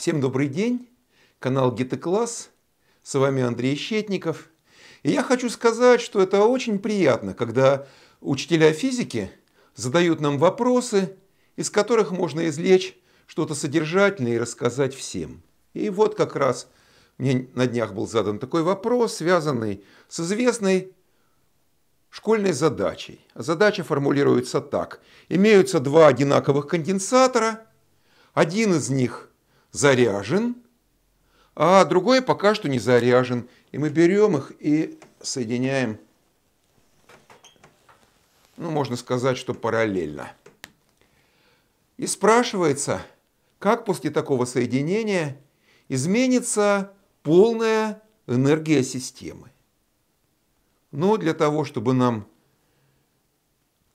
Всем добрый день, канал Гетекласс, с вами Андрей Щетников. И я хочу сказать, что это очень приятно, когда учителя физики задают нам вопросы, из которых можно извлечь что-то содержательное и рассказать всем. И вот как раз мне на днях был задан такой вопрос, связанный с известной школьной задачей. Задача формулируется так. Имеются два одинаковых конденсатора. Один из них – заряжен, а другой пока что не заряжен. И мы берем их и соединяем, ну, можно сказать, что параллельно. И спрашивается, как после такого соединения изменится полная энергия системы. Но ну, для того, чтобы нам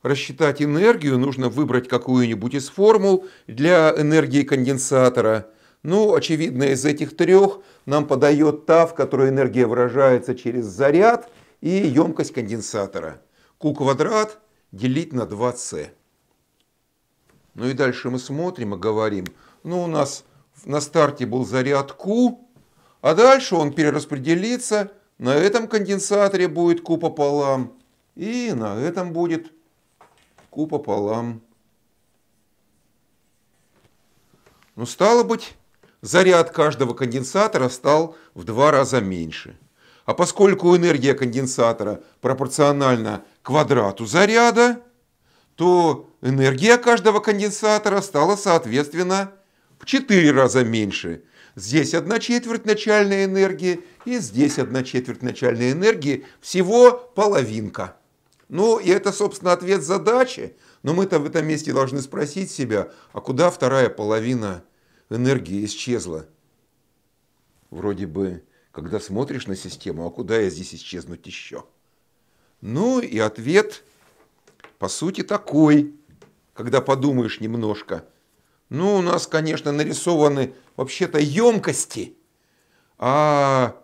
рассчитать энергию, нужно выбрать какую-нибудь из формул для энергии конденсатора – ну, очевидно, из этих трех нам подает та, в которой энергия выражается через заряд и емкость конденсатора. Q квадрат делить на 2C. Ну и дальше мы смотрим и говорим, ну у нас на старте был заряд Q, а дальше он перераспределится, на этом конденсаторе будет Q пополам, и на этом будет Q пополам. Ну, стало быть, заряд каждого конденсатора стал в два раза меньше. А поскольку энергия конденсатора пропорциональна квадрату заряда, то энергия каждого конденсатора стала, соответственно, в 4 раза меньше. Здесь одна четверть начальной энергии и здесь одна четверть начальной энергии. Всего половинка. Ну, и это, собственно, ответ задачи. Но мы-то в этом месте должны спросить себя, а куда вторая половина энергия исчезла. Вроде бы, когда смотришь на систему, а куда я здесь исчезнуть еще? Ну и ответ, по сути, такой, когда подумаешь немножко. Ну, у нас, конечно, нарисованы вообще-то емкости, а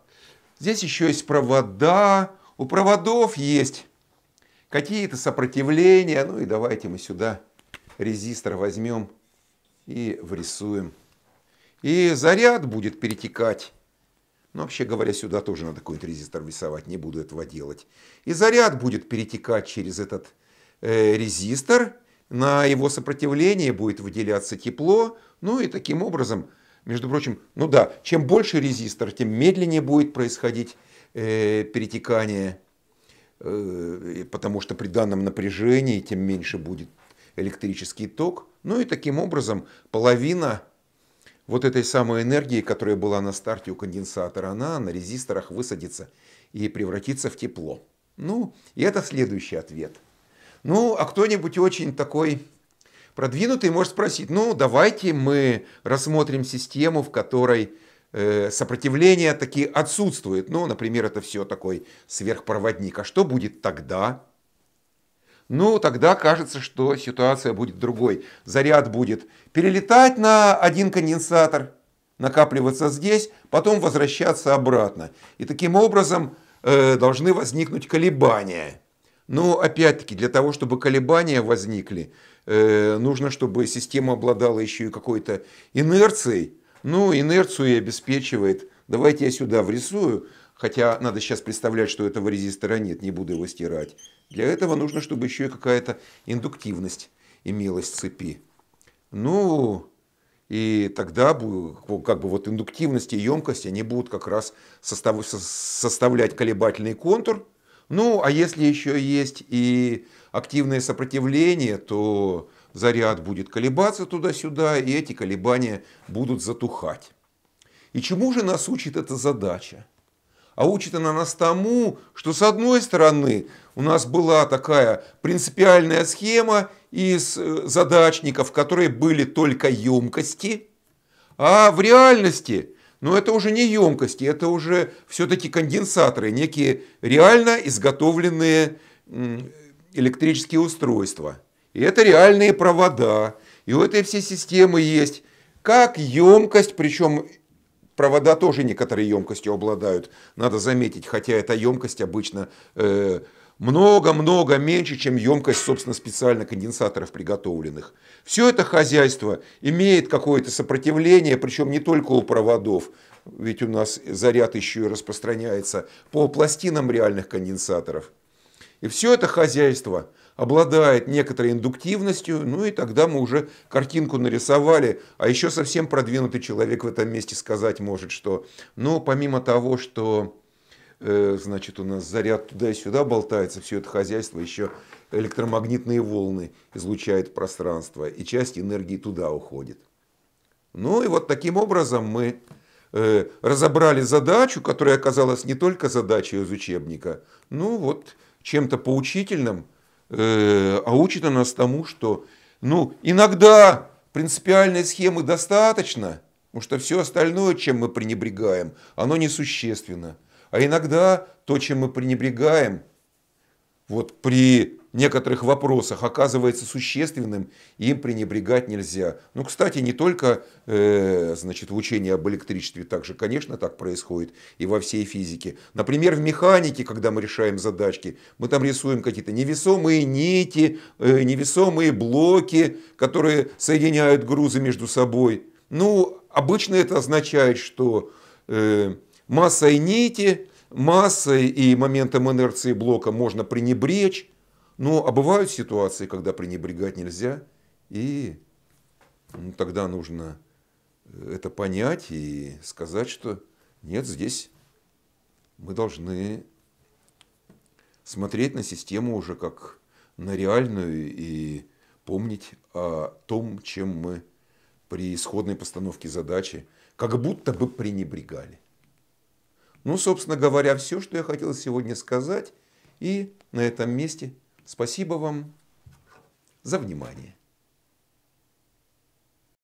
здесь еще есть провода, у проводов есть какие-то сопротивления. Ну и давайте мы сюда резистор возьмем и врисуем. И заряд будет перетекать. Ну, вообще говоря, сюда тоже надо какой-нибудь резистор рисовать, не буду этого делать. И заряд будет перетекать через этот э, резистор, на его сопротивление будет выделяться тепло, ну и таким образом, между прочим, ну да, чем больше резистор, тем медленнее будет происходить э, перетекание, э, потому что при данном напряжении тем меньше будет электрический ток, ну и таким образом половина вот этой самой энергии, которая была на старте у конденсатора, она на резисторах высадится и превратится в тепло. Ну, и это следующий ответ. Ну, а кто-нибудь очень такой продвинутый может спросить, ну, давайте мы рассмотрим систему, в которой э, сопротивление таки отсутствует. Ну, например, это все такой сверхпроводник. А что будет тогда? ну тогда кажется, что ситуация будет другой. Заряд будет перелетать на один конденсатор, накапливаться здесь, потом возвращаться обратно. И таким образом э, должны возникнуть колебания. Но ну, опять-таки для того, чтобы колебания возникли, э, нужно, чтобы система обладала еще и какой-то инерцией. Ну, инерцию и обеспечивает. Давайте я сюда врисую, Хотя надо сейчас представлять, что этого резистора нет, не буду его стирать. Для этого нужно, чтобы еще и какая-то индуктивность имелась в цепи. Ну, и тогда как бы вот индуктивность и емкость, они будут как раз состав, составлять колебательный контур. Ну, а если еще есть и активное сопротивление, то заряд будет колебаться туда-сюда, и эти колебания будут затухать. И чему же нас учит эта задача? а учит она нас тому, что с одной стороны у нас была такая принципиальная схема из э, задачников, в которой были только емкости, а в реальности, ну это уже не емкости, это уже все-таки конденсаторы, некие реально изготовленные электрические устройства. И это реальные провода. И у этой всей системы есть как емкость, причем Провода тоже некоторой емкостью обладают, надо заметить, хотя эта емкость обычно э, много-много э, меньше, чем емкость, собственно, специально конденсаторов приготовленных. Все это хозяйство имеет какое-то сопротивление, причем не только у проводов, ведь у нас заряд еще и распространяется по пластинам реальных конденсаторов. И все это хозяйство обладает некоторой индуктивностью, ну и тогда мы уже картинку нарисовали, а еще совсем продвинутый человек в этом месте сказать может, что, ну, помимо того, что, э, значит, у нас заряд туда и сюда болтается, все это хозяйство еще электромагнитные волны излучает в пространство, и часть энергии туда уходит. Ну и вот таким образом мы э, разобрали задачу, которая оказалась не только задачей из учебника, ну вот чем-то поучительным, э, а учит она нас тому, что ну, иногда принципиальной схемы достаточно, потому что все остальное, чем мы пренебрегаем, оно несущественно. А иногда то, чем мы пренебрегаем, вот при некоторых вопросах оказывается существенным, им пренебрегать нельзя. Ну, кстати, не только э, значит, в учении об электричестве также, конечно, так происходит и во всей физике. Например, в механике, когда мы решаем задачки, мы там рисуем какие-то невесомые нити, э, невесомые блоки, которые соединяют грузы между собой. Ну, обычно это означает, что э, массой нити, массой и моментом инерции блока можно пренебречь, но ну, а бывают ситуации, когда пренебрегать нельзя, и ну, тогда нужно э, это понять и сказать, что нет, здесь мы должны смотреть на систему уже как на реальную и помнить о том, чем мы при исходной постановке задачи как будто бы пренебрегали. Ну, собственно говоря, все, что я хотел сегодня сказать, и на этом месте – Спасибо вам за внимание.